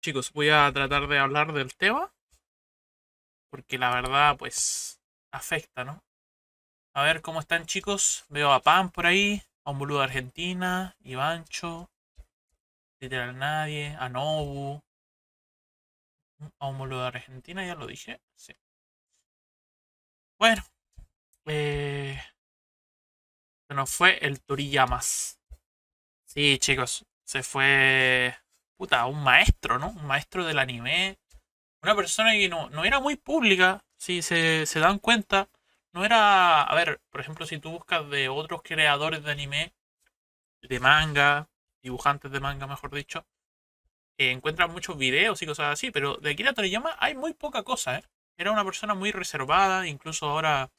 chicos, voy a tratar de hablar del tema. Porque la verdad, pues, afecta, ¿no? A ver cómo están, chicos. Veo a Pan por ahí, a un boludo de Argentina, Ivancho, literal nadie, a Nobu, a un boludo de Argentina, ya lo dije. Sí. Bueno, eh, se nos fue el Torillamas. Sí, chicos, se fue puta, un maestro, ¿no? Un maestro del anime. Una persona que no, era muy pública, si se, dan cuenta. No era, a ver, por ejemplo, si tú buscas de otros creadores de anime, de manga, dibujantes de manga, mejor dicho, eh, encuentras muchos videos y cosas así, pero de Akira Toriyama hay muy poca cosa, ¿eh? Era una persona muy reservada, incluso ahora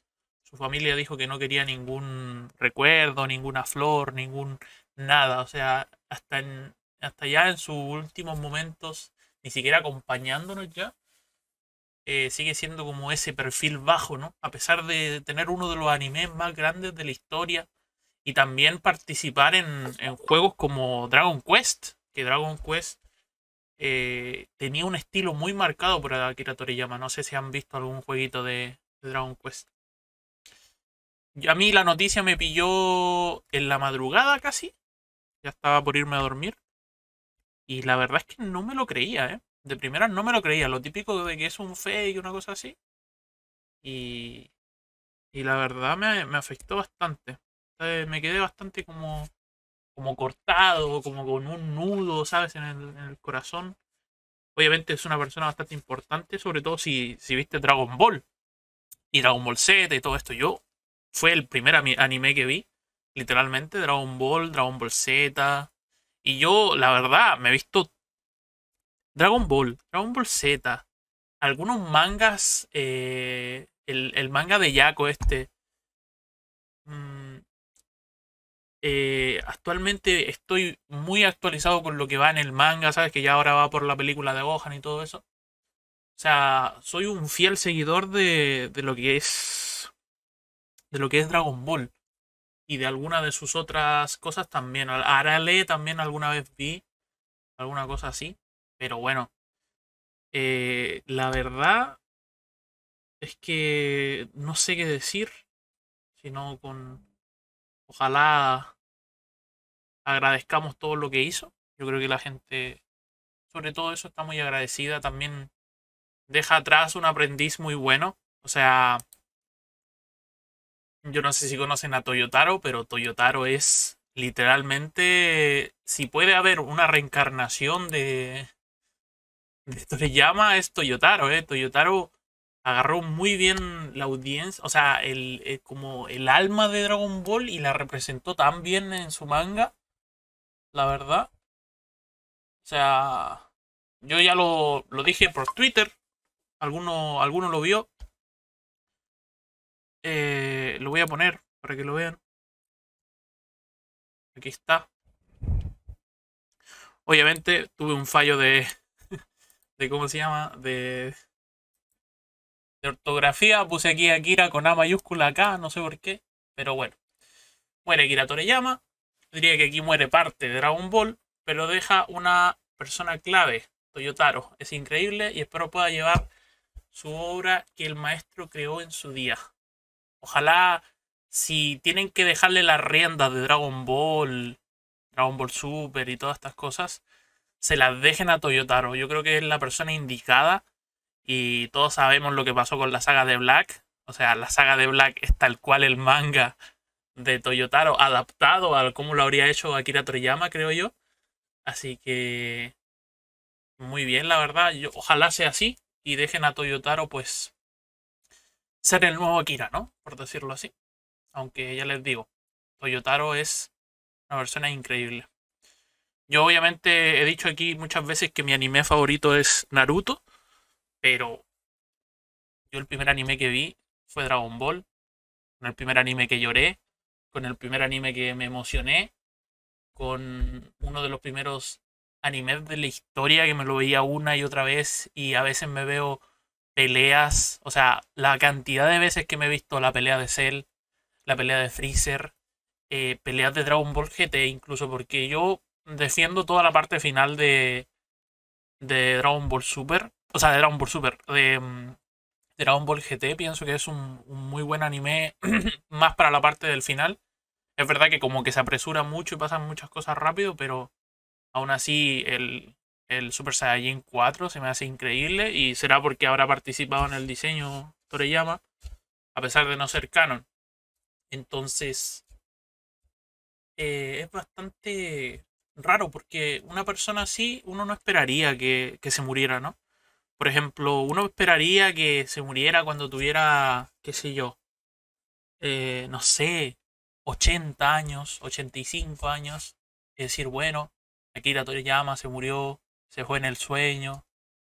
su familia dijo que no quería ningún recuerdo, ninguna flor, ningún nada, o sea, hasta en hasta ya en sus últimos momentos, ni siquiera acompañándonos ya, eh, sigue siendo como ese perfil bajo, ¿no? A pesar de tener uno de los animes más grandes de la historia y también participar en, juegos como Dragon Quest, que Dragon Quest eh, tenía un estilo muy marcado por Akira Toriyama. No sé si han visto algún jueguito de, Dragon Quest. a mí la noticia me pilló en la madrugada casi. Ya estaba por irme a dormir. Y la verdad es que no me lo creía, ¿eh? De primera no me lo creía. Lo típico de que es un fake, una cosa así. Y, y la verdad me, afectó bastante. Eh, me quedé bastante como, como cortado, como con un nudo, ¿sabes? En el, corazón. Obviamente es una persona bastante importante, sobre todo si, si viste Dragon Ball. Y Dragon Ball Z y todo esto. Yo fue el primer anime que vi, literalmente. Dragon Ball, Dragon Ball Z, y yo, la verdad, me he visto Dragon Ball, Dragon Ball Z, algunos mangas, eh, el, manga de Yako este. Mm, eh, actualmente estoy muy actualizado con lo que va en el manga, ¿sabes? Que ya ahora va por la película de Gohan y todo eso. O sea, soy un fiel seguidor de, de lo que es. De lo que es Dragon Ball y de alguna de sus otras cosas también. Arale también alguna vez vi alguna cosa así, pero bueno. Eh, la verdad es que no sé qué decir, sino con... Ojalá agradezcamos todo lo que hizo. Yo creo que la gente, sobre todo eso, está muy agradecida. También deja atrás un aprendiz muy bueno. O sea, yo no sé si conocen a Toyotaro, pero Toyotaro es literalmente. Si puede haber una reencarnación de. de llama, es Toyotaro, ¿eh? Toyotaro agarró muy bien la audiencia, o sea, eh, como el alma de Dragon Ball y la representó tan bien en su manga, la verdad. O sea, yo ya lo, lo dije por Twitter, alguno, alguno lo vio, eh, lo voy a poner para que lo vean. Aquí está. Obviamente tuve un fallo de... de ¿Cómo se llama? De, de ortografía. Puse aquí Akira con A mayúscula acá, no sé por qué. Pero bueno. Muere Akira Toriyama. Diría que aquí muere parte de Dragon Ball. Pero deja una persona clave, Toyotaro. Es increíble y espero pueda llevar su obra que el maestro creó en su día. Ojalá si tienen que dejarle las riendas de Dragon Ball, Dragon Ball Super y todas estas cosas, se las dejen a Toyotaro. Yo creo que es la persona indicada y todos sabemos lo que pasó con la saga de Black. O sea, la saga de Black es tal cual el manga de Toyotaro adaptado al cómo lo habría hecho Akira Toriyama, creo yo. Así que muy bien, la verdad. ojalá sea así y dejen a Toyotaro pues ser el nuevo Akira, ¿no? Por decirlo así. Aunque ya les digo, Toyotaro es una persona increíble. Yo obviamente he dicho aquí muchas veces que mi anime favorito es Naruto, pero yo el primer anime que vi fue Dragon Ball, con el primer anime que lloré, con el primer anime que me emocioné, con uno de los primeros animes de la historia que me lo veía una y otra vez y a veces me veo peleas, o sea, la cantidad de veces que me he visto la pelea de Cell, la pelea de Freezer, eh, peleas de Dragon Ball GT incluso, porque yo defiendo toda la parte final de, Dragon Ball Super, o sea, de Dragon Ball Super, de, mm, Dragon Ball GT, pienso que es un, un muy buen anime, más para la parte del final. Es verdad que como que se apresura mucho y pasan muchas cosas rápido, pero aún así el, el Super Saiyajin 4 se me hace increíble y será porque habrá participado en el diseño Toriyama, a pesar de no ser canon. Entonces, eh, es bastante raro porque una persona así uno no esperaría que, se muriera, ¿no? Por ejemplo, uno esperaría que se muriera cuando tuviera, qué sé yo, eh, no sé, 80 años, 85 años. Es decir, bueno, Akira Toriyama se murió, se fue en el sueño,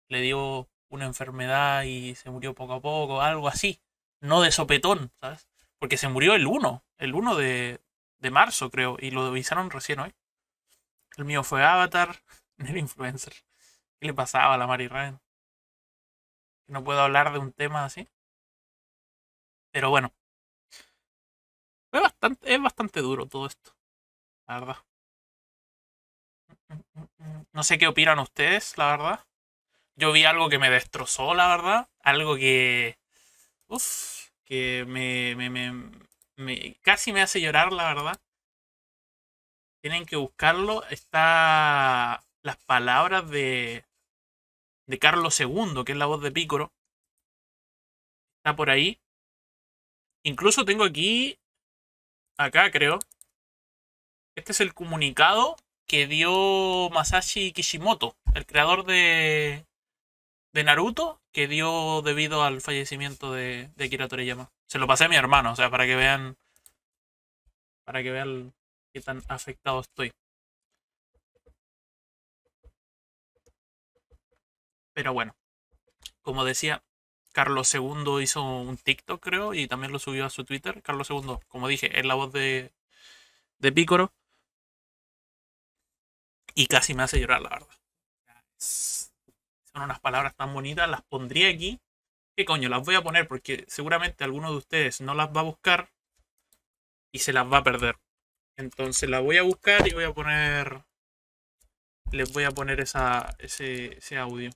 le dio una enfermedad y se murió poco a poco, algo así. No de sopetón, ¿sabes? Porque se murió el 1, el 1 de, de marzo, creo, y lo avisaron recién hoy. El mío fue Avatar, el influencer. ¿Qué le pasaba a la Mari Ryan? no puedo hablar de un tema así. Pero bueno. Fue bastante, es bastante duro todo esto. La verdad. No sé qué opinan ustedes, la verdad. Yo vi algo que me destrozó, la verdad. Algo que. Uf, que me, me, me, casi me hace llorar, la verdad. Tienen que buscarlo. Está las palabras de, de Carlos II, que es la voz de Pícoro. Está por ahí. Incluso tengo aquí, acá creo. Este es el comunicado que dio Masashi Kishimoto, el creador de, de Naruto, que dio debido al fallecimiento de, de Akira Toriyama. Se lo pasé a mi hermano, o sea, para que vean. Para que vean qué tan afectado estoy. Pero bueno, como decía, Carlos II hizo un TikTok, creo, y también lo subió a su Twitter. Carlos II, como dije, es la voz de, de Pícoro y casi me hace llorar, la verdad. Son unas palabras tan bonitas, las pondría aquí. ¿Qué coño? Las voy a poner porque seguramente alguno de ustedes no las va a buscar y se las va a perder. Entonces las voy a buscar y voy a poner. Les voy a poner esa, ese, ese audio.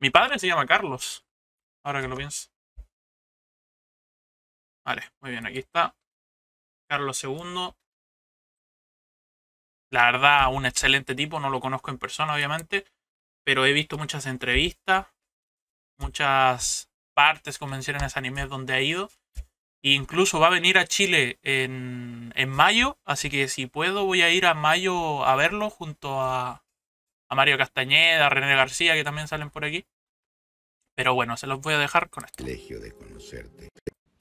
Mi padre se llama Carlos. Ahora que lo pienso. Vale, muy bien, aquí está. Carlos II. La verdad, un excelente tipo, no lo conozco en persona, obviamente, pero he visto muchas entrevistas, muchas partes, convenciones, animes donde ha ido. E incluso va a venir a Chile en, en, mayo, así que si puedo voy a ir a mayo a verlo junto a, a Mario Castañeda, a René García, que también salen por aquí. Pero bueno, se los voy a dejar con esto. de conocerte.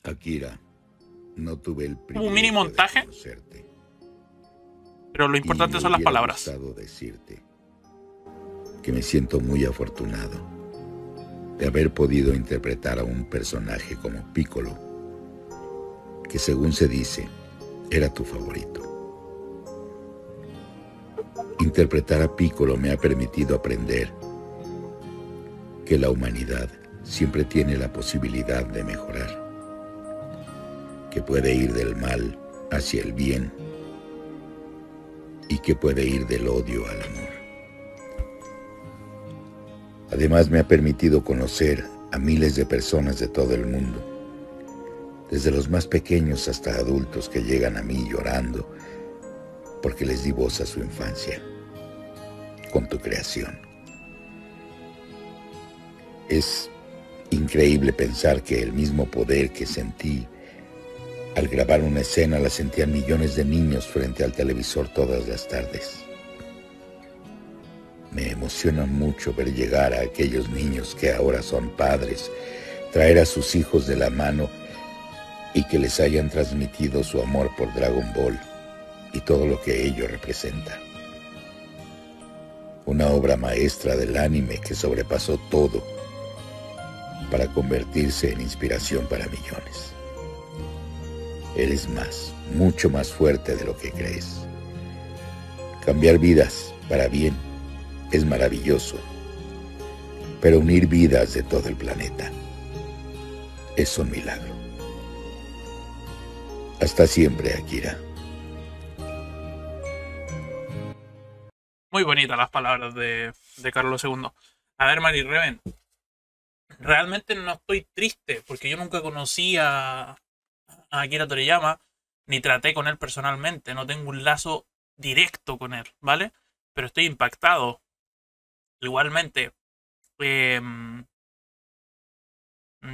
Akira, no tuve el privilegio Un mini montaje. Pero lo importante son las palabras. decirte que me siento muy afortunado de haber podido interpretar a un personaje como Piccolo, que según se dice, era tu favorito. Interpretar a Piccolo me ha permitido aprender que la humanidad siempre tiene la posibilidad de mejorar, que puede ir del mal hacia el bien y que puede ir del odio al amor. Además me ha permitido conocer a miles de personas de todo el mundo, desde los más pequeños hasta adultos que llegan a mí llorando porque les di voz a su infancia, con tu creación. Es increíble pensar que el mismo poder que sentí al grabar una escena la sentían millones de niños frente al televisor todas las tardes. Me emociona mucho ver llegar a aquellos niños que ahora son padres, traer a sus hijos de la mano y que les hayan transmitido su amor por Dragon Ball y todo lo que ello representa. Una obra maestra del anime que sobrepasó todo para convertirse en inspiración para millones eres más, mucho más fuerte de lo que crees. Cambiar vidas para bien es maravilloso, pero unir vidas de todo el planeta es un milagro. Hasta siempre, Akira. Muy bonitas las palabras de, Carlos II. A ver, Mari Reven. Realmente no estoy triste porque yo nunca conocí a, a Akira Toriyama, ni traté con él personalmente, no tengo un lazo directo con él, ¿vale? Pero estoy impactado. Igualmente, em,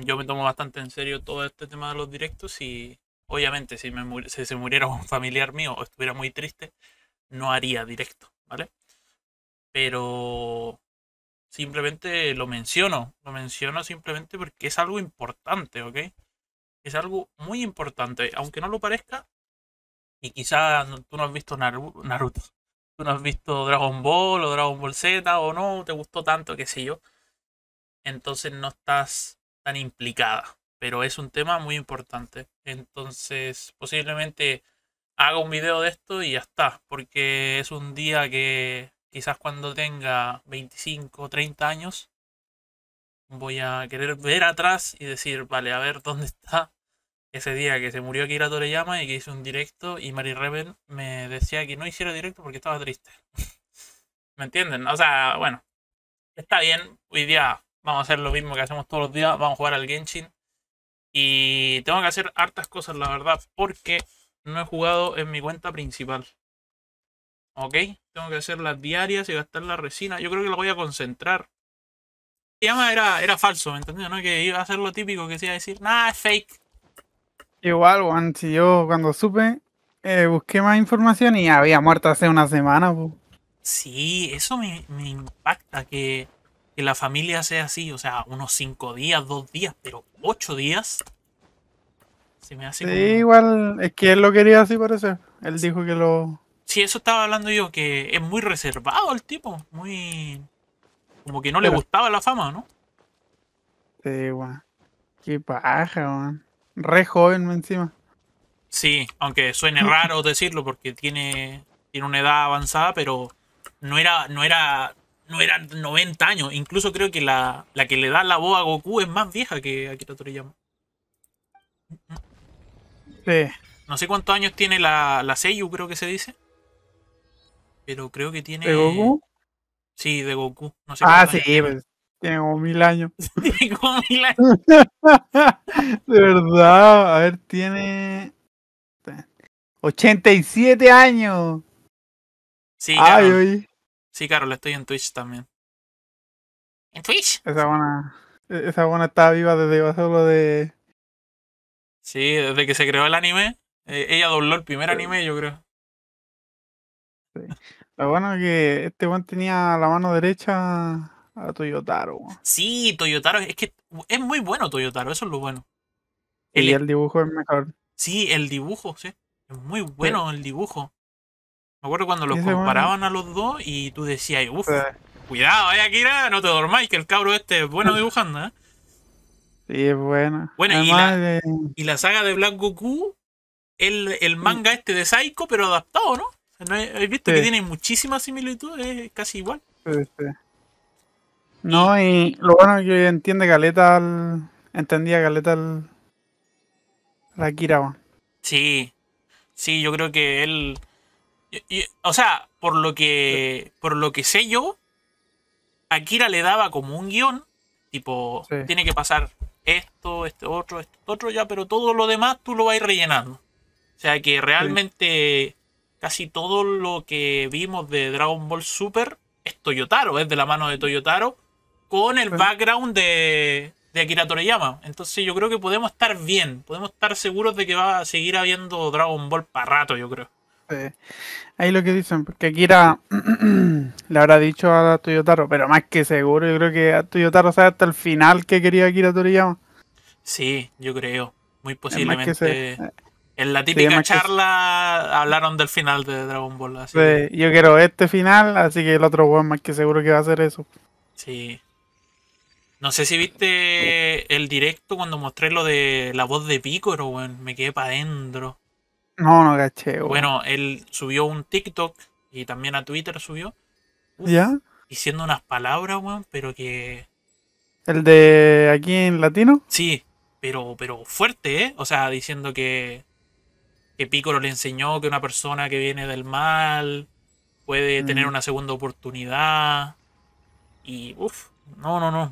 yo me tomo bastante en serio todo este tema de los directos y obviamente si, si se muriera un familiar mío o estuviera muy triste, no haría directo, ¿vale? Pero simplemente lo menciono, lo menciono simplemente porque es algo importante, ¿ok? es algo muy importante, aunque no lo parezca, y quizás tú no has visto Naruto, tú no has visto Dragon Ball o Dragon Ball Z o no, te gustó tanto, qué sé yo, entonces no estás tan implicada, pero es un tema muy importante, entonces posiblemente haga un video de esto y ya está, porque es un día que quizás cuando tenga 25 o 30 años, voy a querer ver atrás y decir, vale, a ver dónde está ese día que se murió Kira Toreyama y que hizo un directo y Mary Reven me decía que no hiciera directo porque estaba triste. ¿Me entienden? O sea, bueno, está bien. Hoy día vamos a hacer lo mismo que hacemos todos los días. Vamos a jugar al Genshin. Y tengo que hacer hartas cosas, la verdad, porque no he jugado en mi cuenta principal. ¿Ok? Tengo que hacer las diarias y gastar la resina. Yo creo que lo voy a concentrar llama era, era falso, ¿me ¿no? Que iba a ser lo típico que se iba a decir, nada, es fake. Igual, Juan, si yo cuando supe, eh, busqué más información y había muerto hace una semana. Sí, eso me, impacta que, la familia sea así, o sea, unos cinco días, dos días, pero ocho días. Se me hace sí, igual, es que él lo quería así parece. Él dijo que lo... Sí, eso estaba hablando yo, que es muy reservado el tipo, muy... Como que no le gustaba la fama, ¿no? Sí, weón. Qué paja, weón. Re joven encima. Sí, aunque suene raro decirlo porque tiene, tiene una edad avanzada, pero no era, no era, no era 90 años. Incluso creo que la, que le da la voz a Goku es más vieja que Akira Toriyama. Sí. No sé cuántos años tiene la, la Seiyu, creo que se dice. Pero creo que tiene. Sí, de Goku. No sé ah, sí, pues, tiene. como mil años. tiene mil años. de verdad, a ver, tiene... 87 años. Sí, Ay, Sí, Sí, Carol, estoy en Twitch también. ¿En Twitch? Esa buena, e-, esa buena está viva desde solo de... Sí, desde que se creó el anime. Eh, ella dobló el primer anime, yo creo. Sí. Lo bueno es que este buen tenía la mano derecha a Toyotaro. Sí, Toyotaro, es que es muy bueno Toyotaro, eso es lo bueno. y el dibujo es mejor. Sí, el dibujo, sí. Es muy bueno el dibujo. Me acuerdo cuando los comparaban a los dos y tú decías, uff, cuidado, eh, Akira, no te dormáis, que el cabro este es bueno dibujando, ¿eh?". Sí, es bueno. Bueno, y, la, y la saga de Black Goku, el, el manga este de Psycho, pero adaptado, ¿no? visto que tiene muchísimas similitudes? casi igual. Sí, No, y lo bueno es que entiende Caleta Entendía Galeta al... La Sí. Sí, yo creo que él... o sea, por lo que por lo que sé yo, Akira le daba como un guión, tipo, tiene que pasar esto, este otro, este otro, ya, pero todo lo demás tú lo vas rellenando. O sea que realmente casi todo lo que vimos de Dragon Ball Super es Toyotaro, es de la mano de Toyotaro, con el background de, de Akira Toriyama. Entonces yo creo que podemos estar bien, podemos estar seguros de que va a seguir habiendo Dragon Ball para rato, yo creo. Ahí lo que dicen, porque Akira le habrá dicho a Toyotaro, pero más que seguro, yo creo que a Toyotaro sabe hasta el final que quería Akira Toriyama. Sí, yo creo, muy posiblemente. En la típica charla hablaron del final de Dragon Ball. Así Yo quiero este final, así que el otro weón más que seguro que va a hacer eso. Sí. No sé si viste el directo cuando mostré lo de la voz de Picoro, weón. Me quedé para adentro. No, no caché, weón. Bueno, él subió un TikTok y también a Twitter subió. ¿Ya? Diciendo unas palabras, weón, pero que. ¿El de aquí en latino? Sí, pero, pero fuerte, ¿eh? O sea, diciendo que que Piccolo le enseñó que una persona que viene del mal puede tener una segunda oportunidad. Y uff, no, no, no.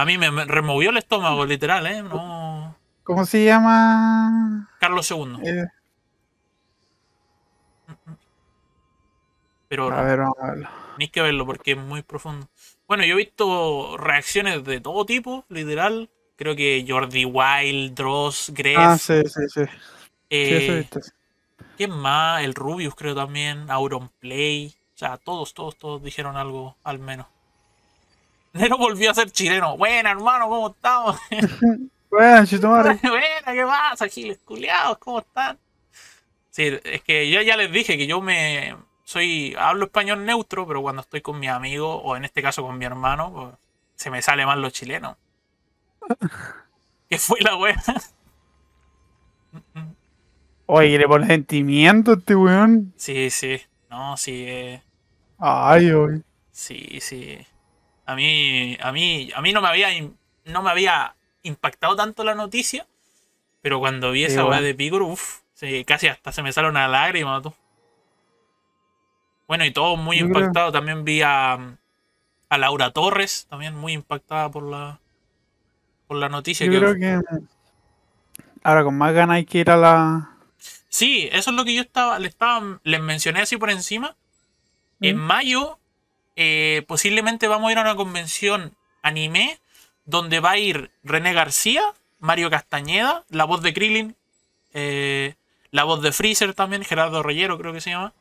a mí me, removió el estómago, literal, ¿eh? ¿Cómo se llama? Carlos II. Eh. Pero a ver, vamos a verlo. Tenéis que verlo porque es muy profundo. Bueno, yo he visto reacciones de todo tipo, literal. Creo que Jordi Wild, Dross, Grace. Ah, sí, sí, sí. Eh, ¿Quién más? El Rubius creo también, Auron Play. O sea, todos, todos, todos dijeron algo al menos. Nero volvió a ser chileno. Buena, hermano, ¿cómo estamos? Buena, Buena, ¿qué pasa, giles culiados? ¿Cómo están? Sí, es que yo ya les dije que yo me soy hablo español neutro, pero cuando estoy con mi amigo o en este caso con mi hermano, pues, se me sale mal lo chileno. ¿Qué fue la wea? Oye, le pone sentimiento este weón. Sí, sí. No, sí. Eh. Ay, oye. Sí, sí. A mí, a mí, a mí no me había, no me había impactado tanto la noticia, pero cuando vi esa weá de Pigor, uff, sí, casi hasta se me sale una lágrima, tú. Bueno, y todo muy impactado. También vi a, Laura Torres, también muy impactada por la por la noticia. Yo creo que ahora con más ganas hay que ir a la Sí, eso es lo que yo estaba, les, estaba, les mencioné así por encima. En mm. mayo eh, posiblemente vamos a ir a una convención anime donde va a ir René García, Mario Castañeda, la voz de Krillin, eh, la voz de Freezer también, Gerardo Reyero creo que se llama,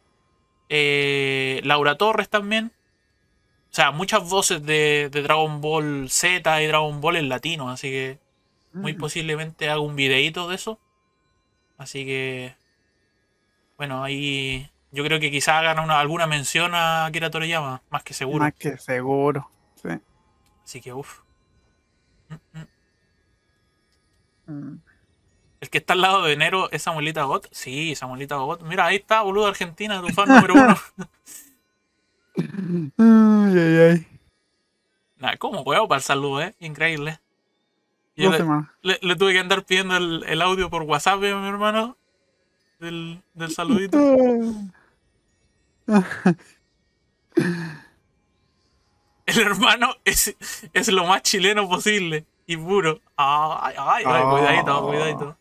eh, Laura Torres también. O sea, muchas voces de, Dragon Ball Z y Dragon Ball en latino, así que muy mm. posiblemente hago un videíto de eso. Así que bueno, ahí yo creo que quizás hagan una, alguna mención a Kira Toriyama, más que seguro. Más que seguro, sí. Así que, uff. Mm, mm. mm. El que está al lado de Enero es Samuelita bot. Sí, Samuelita bot. Mira, ahí está, boludo, Argentina, tu fan número uno. ay, ay, ¿cómo puedo para el saludo, eh? Increíble. Yo le, tuve que andar pidiendo el audio por WhatsApp, mi hermano, del, del saludito. El hermano es, es lo más chileno posible y puro. Ay, ay, ay, cuidadito, ah. cuidadito.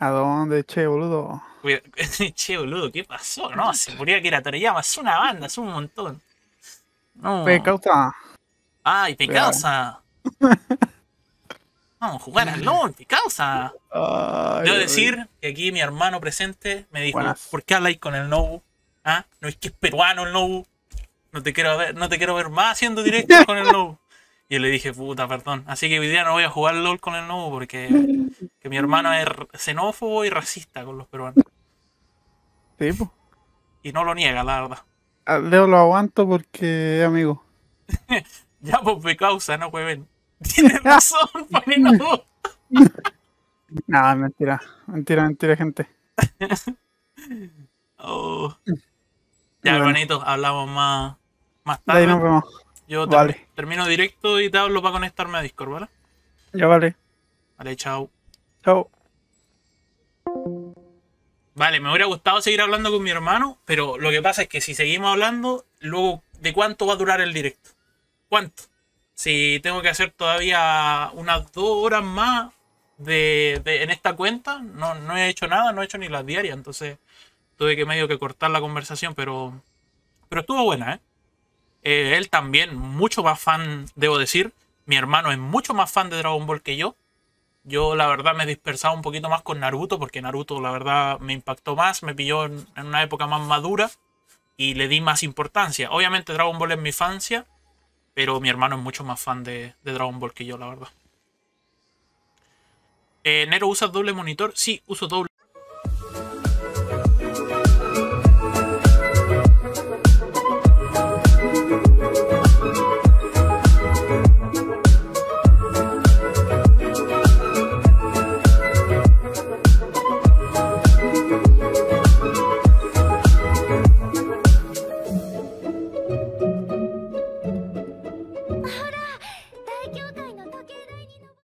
¿A dónde, che, boludo? che, boludo, ¿qué pasó? No, se murió era Toriyama, es una banda, es un montón. No. Ay, pecausa. Vamos a jugar al LOL, ¿qué causa. Debo decir que aquí mi hermano presente me dijo, ¿por qué habláis con el Nobu? ¿Ah? ¿No es que es peruano el Nobu? No te quiero ver, no te quiero ver más haciendo directos con el Nobu. Y le dije, puta, perdón. Así que hoy día no voy a jugar LOL con el Nobu porque mi hermano es xenófobo y racista con los peruanos. Sí, Y no lo niega, la verdad. Ah, Leo lo aguanto porque amigo. ya, pues mi causa, no jueguen. Tienes razón, Panino. no, mentira. Mentira, mentira, gente. Oh. Ya, hermanitos, hablamos más, más tarde. Yo termino directo y te hablo para conectarme a Discord, ¿vale? Ya vale. Vale, chao. Chao. Vale, me hubiera gustado seguir hablando con mi hermano, pero lo que pasa es que si seguimos hablando, luego, ¿de cuánto va a durar el directo? ¿Cuánto? si tengo que hacer todavía unas dos horas más de, en esta cuenta, no, no he hecho nada, no he hecho ni las diarias, entonces tuve que medio que cortar la conversación, pero, pero estuvo buena, ¿eh? Eh, él también, mucho más fan, debo decir. Mi hermano es mucho más fan de Dragon Ball que yo. Yo, la verdad, me he dispersado un poquito más con Naruto, porque Naruto, la verdad, me impactó más, me pilló en, una época más madura y le di más importancia. Obviamente, Dragon Ball es mi infancia, pero mi hermano es mucho más fan de, Dragon Ball que yo, la verdad. Eh, ¿Nero usas doble monitor? Sí, uso doble